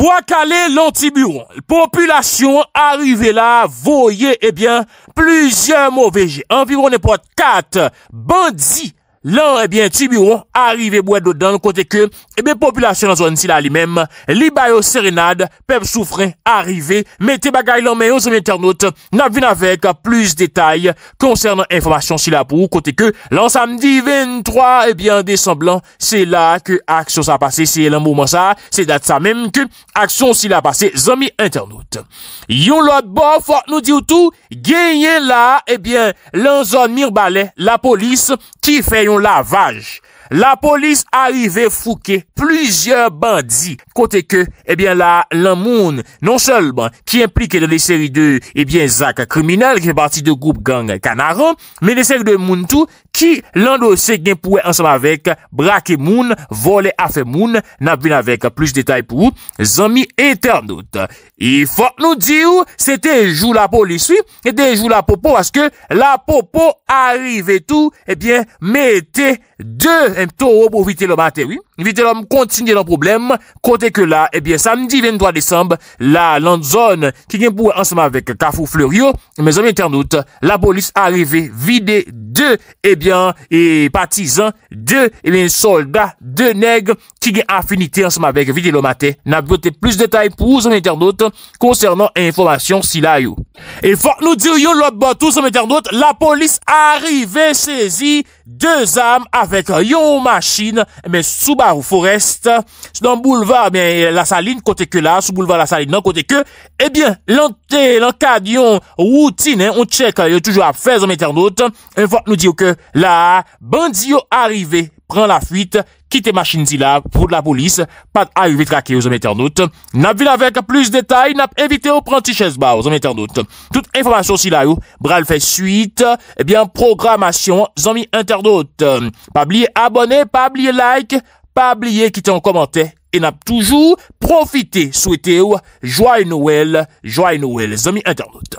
Wakale, lantiburon, populasyon, arrive la, voye, ebyen, eh pluzyon mow veje. Empiwon e pot, kat, bandi. lan, ebyen, tibiron, arive bouè do dan, kote ke, ebyen, populasyon nan zon si la li mem, li bayo serenade, pep soufren, arive, mette bagay lan men yo, zon mi internaute, nan vina vek, plus detay, konsernan informasyon si la pou, kote ke, lan samdi, 23, ebyen, desemblan, se la ke aksyon sa pase, se lan mouman sa, se dat sa mem ke aksyon si la pase, zon mi internaute. Yon lot bof, nou di ou tou, genyen la, ebyen, lan zon mirbalè, la polis, ki fey lavagem la polis arive fouke pluzyor bandi. Kote ke ebyen eh la lan moun non sol ban ki implike de lè eh sèri de ebyen zak kriminal ki mè parti de goup gang kanaron, mè lè sèri de moun tou ki lan dò sè gen pouè ansam avek brake moun vole afe moun, nabvin avek plus detay pou zami eternot. I fòt nou di ou se te jou la polis se te jou la popo aske la popo arive tou ebyen eh mette dè M tou wop ou wite lo bate, wim? Vite lom kontinye nan problem, kote ke la, ebyen, eh samdi 23 Desembe, la land zone, ki gen pou anseman vek tafou fleur yo, me zanm internet, la polis arive vide de, ebyen, eh e patizan de, ebyen, eh solda de negre, ki gen afinite anseman vek vide lomate, nan vote plus detay pou zanm internet, konsernan e informasyon sila yo. E fok nou dir yo lop batou zanm internet, la polis arive sezi de zanm avek yo maschine, me souba. Sou boulevard ou forest, euh, sou boulevard la saline non, eh kote euh, ke la, sou boulevard la saline nan kote ke, ebyen lan te, lan kade yon woutine, on cheke yon toujou ap fè zom internaut. Enfot nou diyo ke la, bandiyo arive, pran la fuit, kite machin zi la, prou de la polis, pad a yon vitrake yon zom internaut. Nap vin avek plus detay, nap evite yon pranti chesba ou zom internaut. Tout informasyon zi la yon, bral fè suite, ebyen eh programasyon zom internaut. Pabli abone, pabli like. pa abliye ki te an komante, e nap toujou profite sou ete ou. Joye Noël, joye Noël, les amis internautes.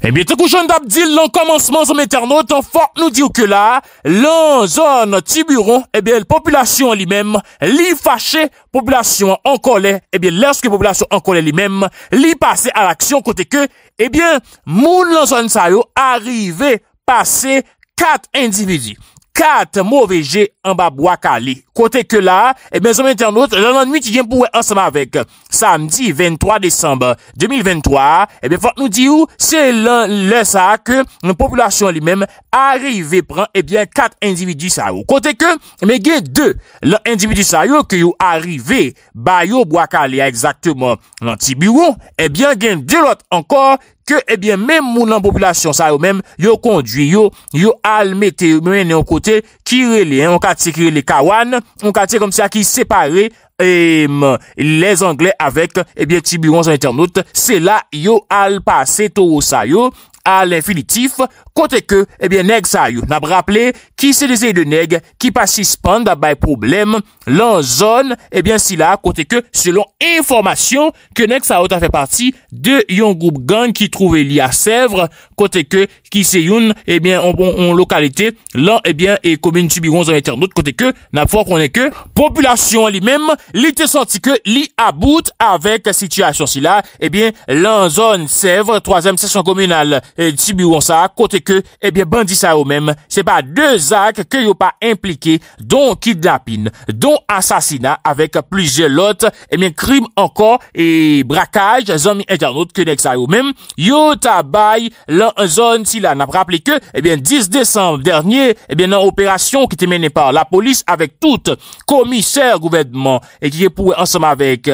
Ebyen, eh te kou joun dap dil nan komanseman zon mèter nou, ton fòk nou di ou ke la, lan zon tiburon, ebyen, eh l populasyon li mèm, li fache, populasyon an kolè, ebyen, eh lerske populasyon an kolè li mèm, li pase al aksyon kote ke, ebyen, moun lan zon sa yo, arive pase kat individi. Kat mow veje an ba Bwakali. Kote ke la, e ben zon men ten not, nan an mi ti jen pou we ansama vek. Samdi 23 Desemba 2023, e eh ben fote nou di ou, se lan lesa ke nan populasyon li men, arive pran, e eh ben, kat individu sa yo. Kote ke, eh me gen de, lan individu sa yo, ke yo arive, ba yo Bwakali a exakteman nan tibi ou, e ben gen de lot an kon, Ebyen eh menm mounan populasyon sa yo menm yo kondwi yo yo al mette yo menm ne yon kote kirele yon kate kirele kawan yon kate kom se a ki separe les Angle avek ebyen eh tibiron sa internet se la yo al pase to yo sa yo. a l'infinitif, kote ke, ebyen, eh neg sa yon, nab rappele, ki se dese de neg, ki pasispan da bay problem, lan zon, ebyen, si la, kote ke, eh selon informasyon, ke neg sa yon ta fe parti de yon group gang ki trouve li a sevre, kote ke, ki eh se yon, ebyen, on lokalite, lan, ebyen, e komine tibigon zon eternot, kote ke, nab fwa konen ke, populasyon li mem, li te senti ke li about, avek situasyon si la, ebyen, lan zon sevre, toazem sesyon komunal, Tibi wonsa kote ke bandisa yo men, se pa de zak ke yo pa implike don kidlapin, don asasina avek plize lot, emen krim ankon e brakaj zon mi etanot konek sa yo men, yo tabay lan zon si la napraplike, emen eh 10 Desembl dernier, emen eh nan operasyon ki te mene par la polis avek tout komiser gouvedman, ki je pouwe ansam avek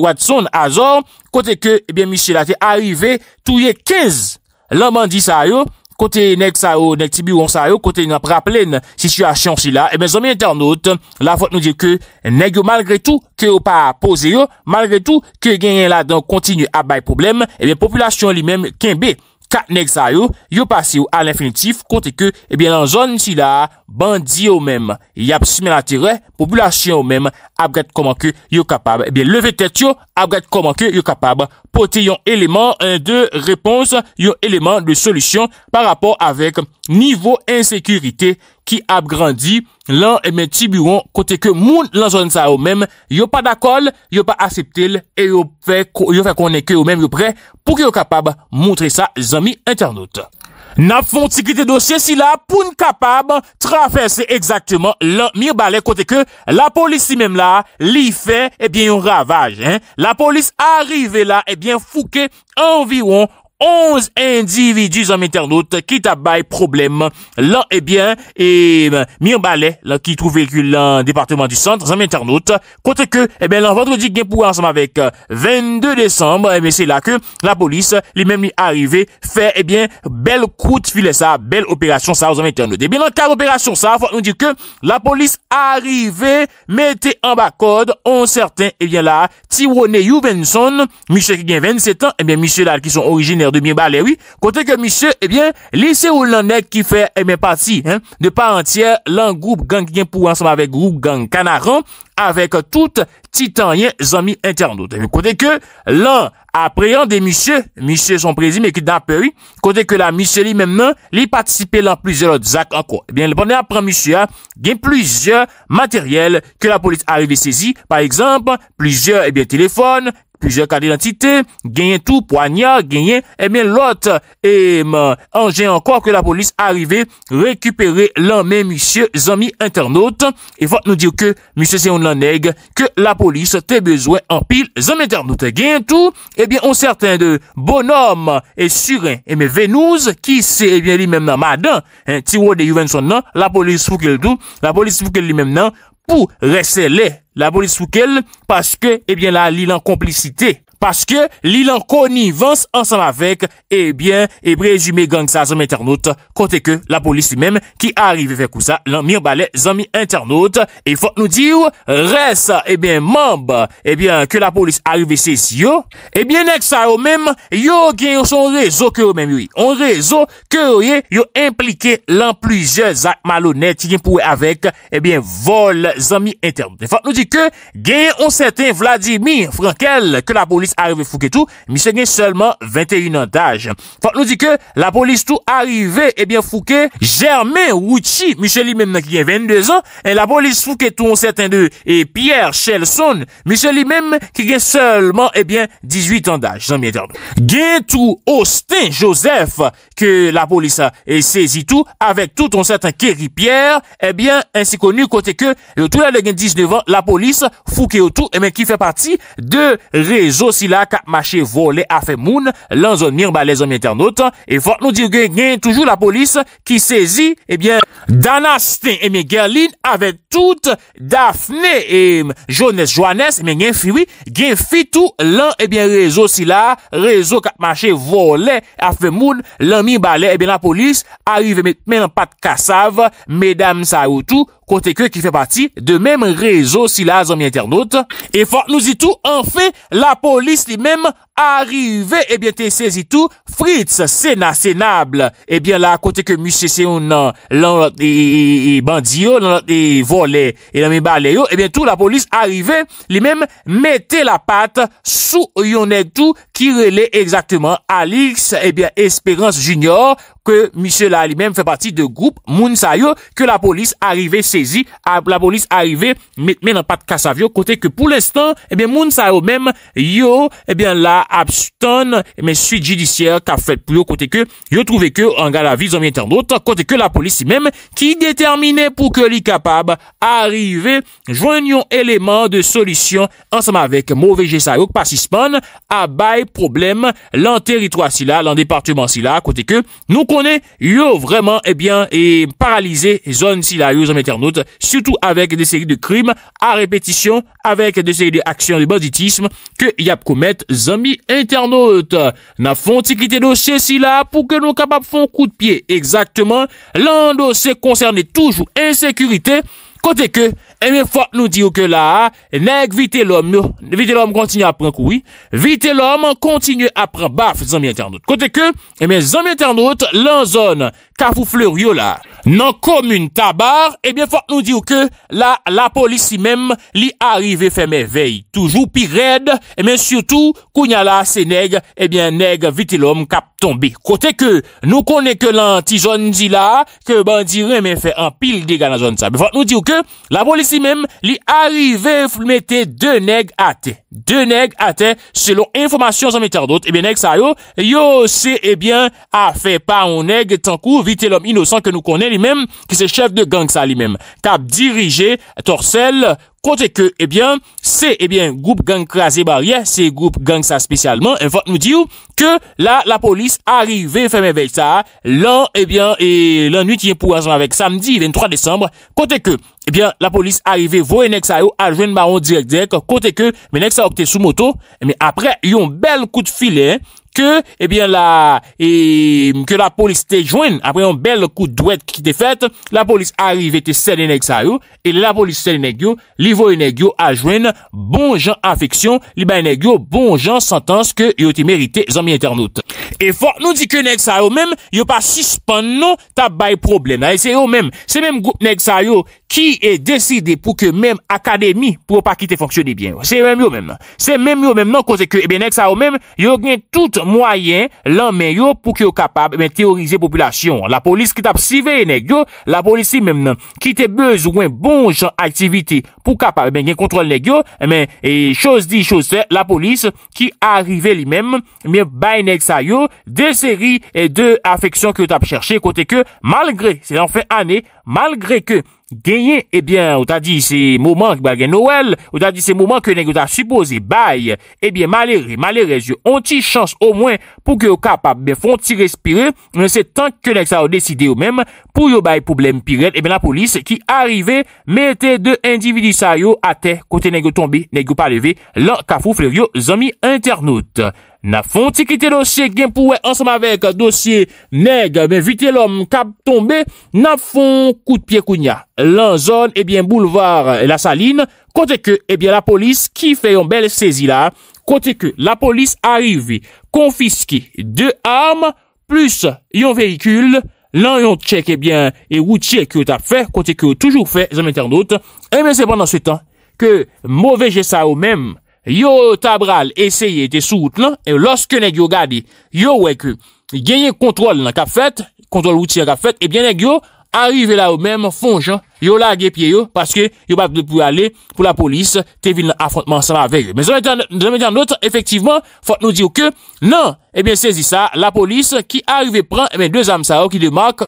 watson azor. Kote ke, eh mi si la te arive, tou ye kez loman di sa yo, kote neg sa yo, neg tibi won sa yo, kote nga pra plen situasyon si la, e eh ben zomi internet, la vot nou di ke, neg yo malgre tou, ke yo pa pose yo, malgre tou, ke genyen la don kontinu abay problem, e eh ben populasyon li mem kenbe. Katnèk sa yo, yo pase yo an infinitif kontè ke, ebyen, eh an zon si la bandi yo mèm, yapsime la terè, populasyon yo mèm, apget komankè yo kapab. Ebyen, eh leve tèt yo, apget komankè yo kapab, pote yon eleman de repons, yon eleman de solusyon par rapport avèk. Nivou ensekurite ki ap grandi, lan e eh men tibiron kote ke moun lan zon sa ou men, yo pa dakol, yo pa aseptil, e yo fe konenke ou men yo pre, pou ki yo kapab mountre sa zami internet. Na fon tigri te dosye si la pou n kapab trafese ekzaktman lan mir balen kote ke la polis si men la li fe e eh bien yon ravaj. La polis arive la e bien fouke anviron 11 individus en internautes qui tabaillent problème. Là, eh bien, eh ben, et mis là, qui trouve véhicule dans le département du centre, en internaute. Côté que, eh bien, là, vendredi, gain pour ensemble avec 22 euh, décembre, et eh bien, c'est là que la police, lui-même, lui arrivé, fait, eh bien, belle coup de filet ça, belle opération ça, aux internautes. Eh bien, dans le cas d'opération ça, faut nous dire que la police arrivée, mettait en bas code, on certain, eh bien, là, Tyrone yubenson, monsieur qui a 27 ans, eh bien, monsieur là, qui sont originaires Kote ke misye, lise ou lanek ki fè mè pati Nè pa antyè, lan groub gang gen pou ansem avè groub gang kanaran Avè tout titanyen zanmi interndote Kote eh ke lan apreyant de misye, misye son prezi mè ki dapè Kote ke la misye li mè mè li patisipe lan plizye lot zak anko Ebyen, le pandè apren misye, gen plizye materyèl ke la polis arrive sezi Par exemple, plizye, ebyen, eh telefon Pujè kade identite, genyen tou, po anya, genyen, e eh men lot, e euh, men anjen an kwa ke la polis arive, rekupere lan men, misye, zami internaute, e fote nou diw ke, misye, se yon lan neg, ke la polis te bezwen an pil, zami internaute, genyen tou, e eh men on certain de bonom, e suren, e men venouz, ki se, e eh men li men nan madan, ti wo de yuven son nan, la polis fuk el tou, la polis fuk el li men non, nan, pou resele la boli soukel, paske, ebyen eh la li lan komplicite. Paske li lan konivans ansan avek, ebyen, e brezime e gang sa zanmi internaut. Kote ke la polis li menm ki arive fek ou sa lan mirbale zanmi internaut. E fote nou di ou, res ebyen, mamba, ebyen, ke la polis arive se si yo. Ebyen, nek sa yo menm, yo genyon son rezo ke yo menm yo yi. On rezo ke yo yi yo implike lan pluje zanmalonet ki genpouwe avek, ebyen, vol zanmi internaut. E fote nou di ke, genyon senten Vladimir Frankel ke la polis arive. arrivé Fouquetou, Michel y seulement 21 ans d'âge. Faut nous dire, que la police tout arrive, et eh bien Fouquet, Germain Wouchi, Michel lui même qui a 22 ans, et la police Fouquetou un certain de, et Pierre Chelson, même lui même qui gagne seulement, et eh bien, 18 J'en d'âge. Gen tout Austin Joseph, que la police et eh, saisi tout, avec tout un certain Kerry Pierre, bien, connu, que que, kote que tout le y dix 19 ans, la tout Fouquetou, bien, qui fait partie de réseaux si la kat mache vole afe moun, lan zon mir ba le zon internaut, e eh fote nou dir gen gen toujou la polis, ki sezi, ebyen, Dana Sten, ebyen, Gerlin, ave tout, Daphne, eym, Joannes, Joannes, gen fitou, lan, ebyen, rezo si la, rezo kat mache vole, afe moun, lan mir ba le, ebyen, la polis, arive men pat kasav, medam saoutou, kote ke ki fe pati de mem rezo si la zomi internaute, e fote nou zi tou an fe la polis li menm arive, ebyen te sezi tou frits, sena, senable, ebyen la, kote ke musye seyon nan lan lot e bandiyo, lan lot e vole, e nan men bale yo, ebyen tou, la polis arive, li men mette la pat, sou yon netou, ki rele exactement, Alix, ebyen eh Esperance Junior, ke musye la li men fè pati de group Mounsa yo, ke la polis arive sezi, la polis arive, men nan pat Kasavyo, kote ke pou l'instant, ebyen Mounsa yo, ebyen eh la ap sutan men suit jidisyer ka fet pou yo kote ke yo trouve ke an galavi zombie internaute kote ke la polisi mem ki determine pou ke li kapab arive jwanyon eleman de solisyon ansama vek mou veje sa yok pasisman a bay problem lan teritwa si la lan departement si la kote ke nou kone yo vreman eh e paralize zon si la yo zombie internaute soutou avek de seri de krim a repetisyon avek de seri de aksyon de banditisme ke yap komet zombie internaute nan fonte kite do se si la pou ke nou kapap fon kou de pie. Eksakteman, lan do se konserne toujou ensekurite kote ke eme fote nou diyo ke la neg vite l'om vite l'om kontinye apren koui vite l'om kontinye apren baf zanmye ternout kote ke, eme eh zanmye ternout lan zon kafou fle ryo la nan komoun tabar eme eh fote nou diyo ke la la polisi mem li arive fe me vey toujou pi red eme eh syoutou kounya la se neg eme neg vite l'om kap tonbi kote ke, nou kone ke lan ti zon di la, ke ban diri eme fe an pil diga nan zon sa fote nou diyo ke, la polisi si menm li arive flmete de neg ate. de neg atè selon informasyon zan metèr dote. Ebyen, eh neg sa yo, yo se, ebyen, eh a fè pa on neg tan kou, vitè l'om inosan ke nou konè li mèm, ki se chèv de gang sa li mèm. Kab dirije, torsel, kote ke, ebyen, eh se, ebyen, goup gang krasè barye, se goup gang sa spesyalman, enfant nou diyo ke la, la polis arive fèmè vekta, lan, ebyen, e lan nwit yè pou azman vek, samdi, 23 désembre, kote ke, ebyen, la polis arive vo enek sa yo, a jwen maron direk-direk, kote ke, men Ou te sou moto Emi eh, apre yon bel kou te file Emi ke eh la eh, polis te jwen apre yon bel kou dwet ki te fet la polis arive te sel enek sa yo e la polis sel enek yo li vo enek yo a jwen bon jan afeksyon li ba enek yo bon jan santans ke yo te merite zanmi internet e fwa nou di ke enek sa yo men yo pa sispan nou ta bay problem se men gout enek sa yo ki e deside pou ke men akademi pou pa ki te fonksyoni bien se men yo men se men yo men nan kose ke enek sa yo men yo gen tout mwayen lanmen yo pou ki yo kapab eh teorize populasyon. La polis ki tap sivey negyo, la polis si memnen, ki te bezwen bon jan aktivite pou kapab gen eh kontrol negyo, men, eh e chos di chos se, la polis ki arive li mem, men, bayenek sa yo, de seri e de afeksyon ki yo tap chershe, kote ke malgre, se lanfen ane, malgre ke... Genyen, ebyen, eh ou ta di se mouman ki ba gen Noel, ou ta di se mouman ki yo negyo ta supose baye, ebyen, eh malere, malere, yo onti chans o mwen pou ki yo kapap be fonti respire, se tank ki yo negyo ta ou deside yo menm pou yo baye poublem piret, ebyen, eh la polis ki arive mette de individu sa yo ate kote negyo tombe, negyo pa leve, lan ka fufle yo zomi internaut. Na fon, ti ki te dosye genpouwe ansam avek dosye neg, men vi te lom kap tombe, na fon kout piye kounya. Lan zon, ebyen, eh boulevar la saline, kote ke, ebyen, eh la polis ki fe yon bel sezi la, kote ke, la polis arive, konfiske de arm, plus yon veyikul, lan yon tchek, ebyen, eh e wout tchek yo tap fe, kote ke yo toujou fe, zanm internot, e men se banan se tan, ke mouveje sa ou menm, yo tabral eseye te souwout nan, e loske neg yo gade, yo wek genye kontrol nan kap fet, kontrol wouti nan kap fet, ebyen neg yo, arive la ou men fonj, yo lage pie yo, paske yo bat de pou ale pou la polis, te vil nan affrontman sa la vek. Men zanmetan not, efektivman, fote nou diyo ke, nan, ebyen sezi sa, la polis ki arive pran, ebyen 2 amsa ou ki demak,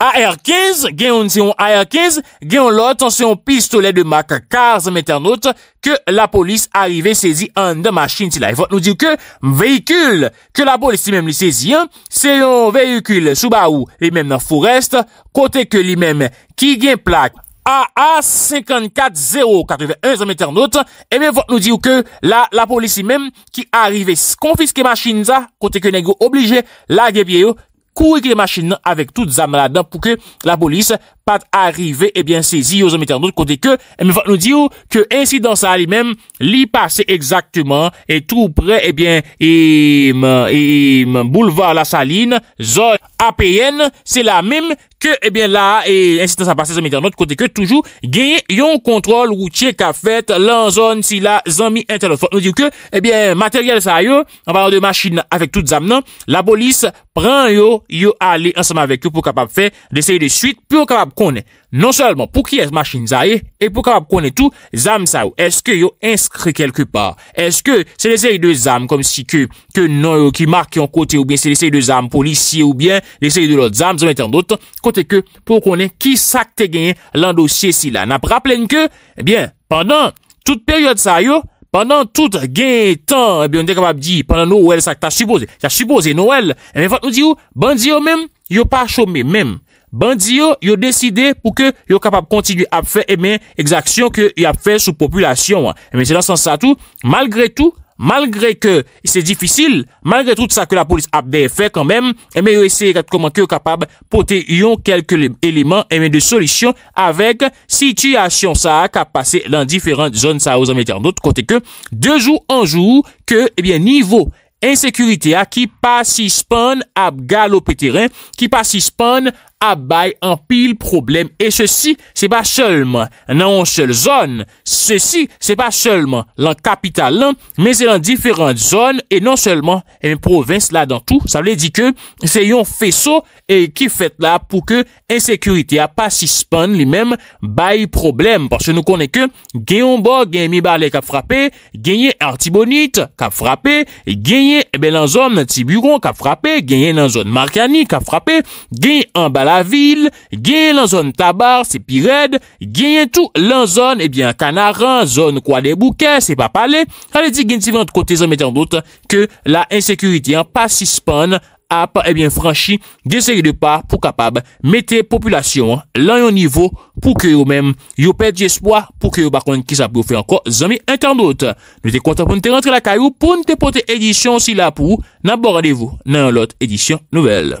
AR-15, gen yon siyon AR-15, gen yon lot siyon pistolet de mak 14 mèter nout, ke la polis arive sezi an de machin si la. E vot nou diyo ke veyikul, ke la polis si men li sezi an, seyon veyikul Subaru li men nan Fourest, kote ke li men ki gen plak AA-54-081 mèter nout, e men vot nou diyo ke la polis si men ki arive konfiske machin sa, kote ke negyo oblije la gebiye yo, kou ekele machin nan avek tout zaman la dan pou ke la bolis pat arive ebyen eh sezi yo zanmite anot kote ke eh, me fote nou diyo ke insidans a li men li pase exaktman e eh, tou pre ebyen eeeem boulevar la saline zon apen se la men ke ebyen la e insidans a pase zanmite anot kote ke toujou genyon kontrol ou tchek a fet lan zon si la zanmi fote nou diyo ke ebyen materyal sa yo anvalan de machin nan avek tout zaman nan la bolis pran yo yo ale ansanman vek yo pou kapap fe deseye de suite pou kapap konen non salman pou ki es machin zae e pou kapap konen tou zam sa yo eske yo inskre kelke par eske se deseye de zam kom si ke ke non yo ki mark yon kote ou bien se deseye de zam polisi ou bien deseye de lot zam zon meten dot kote ke pou konen ki sakte genyen lan dosye si la nap rappelen ke ebyen eh pandan tout peryode sa yo Pendan tout gen tan, eh ebyon dey kapab di, pendan Noël, sa ki ta supose, ta supose Noël, ebyon eh fote nou di ou, bandi yo men, yo pa chome men. Bandi yo, yo deside pou ke yo kapab kontinu ap fe, ebyen, eh exaksyon ke yo ap fe sou populasyon. Ebyen, se lan san sa tou, malgre tou, malgre ke se difisil, malgre tout sa ke la polis ap dey fe kanmem, eme yo eh esey katkoman ke yo kapab pote yon kelke eleman eme de solisyon avek sityasyon sa ak ap pase lan diferent zon sa ouza metanot, kote ke de jou anjou ke ebyen nivo ensekurite a ki eh pasi span ap galop teren, ki pasi span a bay an pil problem. E se si, se pa chelman, nan an chel zon, se si, se pa chelman lan kapital lan, men se lan diferent zon, e nan chelman e en provins la dan tou. Sa vle di ke, se yon feso e ki fet la pou ke ensekurite a pa si span li men bay problem. Parse nou konen ke genyon bo, genyon mi bale ka frape, genyon artibonite ka frape, genyon, e ben lan zon, genyon ti bugon ka frape, genyon lan zon markani ka frape, genyon an bal la vil, genyen lan zon tabar, se pi red, genyen tou lan zon eh kanaran, zon kwa de bouke, se pa pale, hale di genye si ven an te kote zan metan dote ke la insekurity an pa si span ap e bien franchi, genye seri de pa pou kapab mette populasyon lan yon nivou pou kwe yo men, yo pet di espoi pou kwe yo bakon ki sa pou fwe anko zan metan dote. Nou te konta pou nou te rentre la kayou pou nou te pote edisyon si la pou nan bo radevou nan yon lot edisyon nouvel.